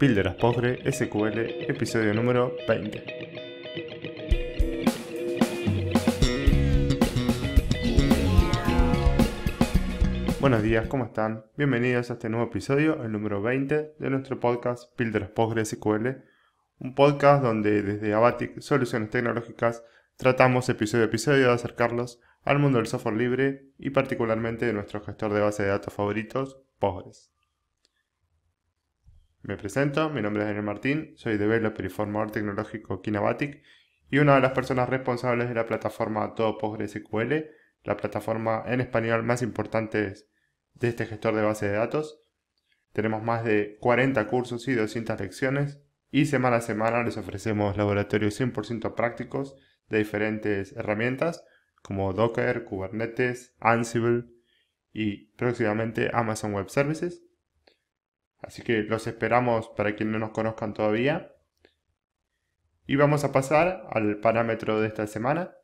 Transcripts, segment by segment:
Píldoras Pogre SQL, episodio número 20. Buenos días, ¿cómo están? Bienvenidos a este nuevo episodio, el número 20 de nuestro podcast Píldoras SQL. un podcast donde desde Abatic Soluciones Tecnológicas tratamos episodio a episodio de acercarlos al mundo del software libre y particularmente de nuestro gestor de base de datos favoritos, Pogres. Me presento, mi nombre es Daniel Martín, soy developer y formador tecnológico Kinabatic y una de las personas responsables de la plataforma Todo PostgreSQL, la plataforma en español más importante de este gestor de base de datos. Tenemos más de 40 cursos y 200 lecciones y semana a semana les ofrecemos laboratorios 100% prácticos de diferentes herramientas como Docker, Kubernetes, Ansible y próximamente Amazon Web Services. Así que los esperamos para quienes no nos conozcan todavía. Y vamos a pasar al parámetro de esta semana.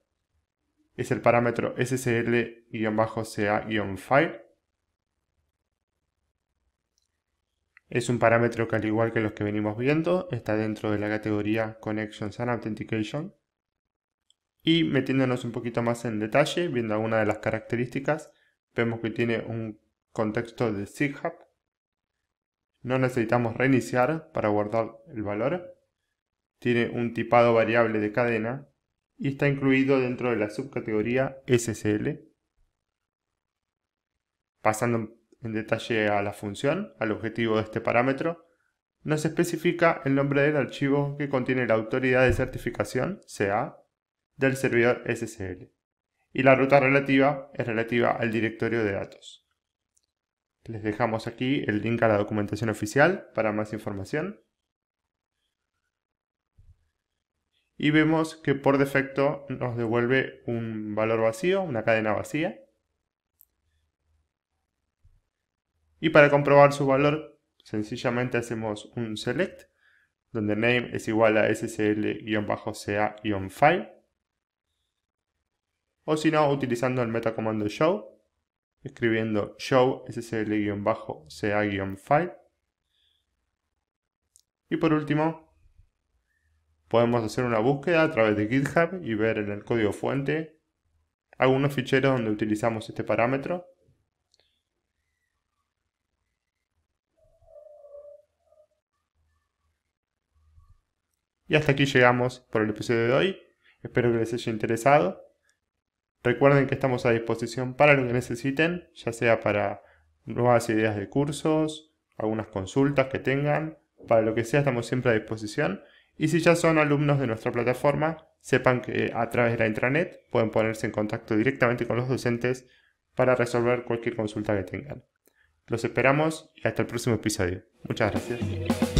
Es el parámetro SSL-CA-File. Es un parámetro que al igual que los que venimos viendo, está dentro de la categoría Connections and Authentication. Y metiéndonos un poquito más en detalle, viendo algunas de las características, vemos que tiene un contexto de SIGHUB, no necesitamos reiniciar para guardar el valor. Tiene un tipado variable de cadena y está incluido dentro de la subcategoría SSL. Pasando en detalle a la función, al objetivo de este parámetro, nos especifica el nombre del archivo que contiene la autoridad de certificación, CA, del servidor SSL, y la ruta relativa es relativa al directorio de datos. Les dejamos aquí el link a la documentación oficial para más información. Y vemos que por defecto nos devuelve un valor vacío, una cadena vacía. Y para comprobar su valor, sencillamente hacemos un select, donde name es igual a ssl-ca-file. O si no, utilizando el metacomando show, escribiendo show ssl-ca-file. Y por último, podemos hacer una búsqueda a través de GitHub y ver en el código fuente algunos ficheros donde utilizamos este parámetro. Y hasta aquí llegamos por el episodio de hoy. Espero que les haya interesado. Recuerden que estamos a disposición para lo que necesiten, ya sea para nuevas ideas de cursos, algunas consultas que tengan, para lo que sea estamos siempre a disposición. Y si ya son alumnos de nuestra plataforma, sepan que a través de la intranet pueden ponerse en contacto directamente con los docentes para resolver cualquier consulta que tengan. Los esperamos y hasta el próximo episodio. Muchas gracias.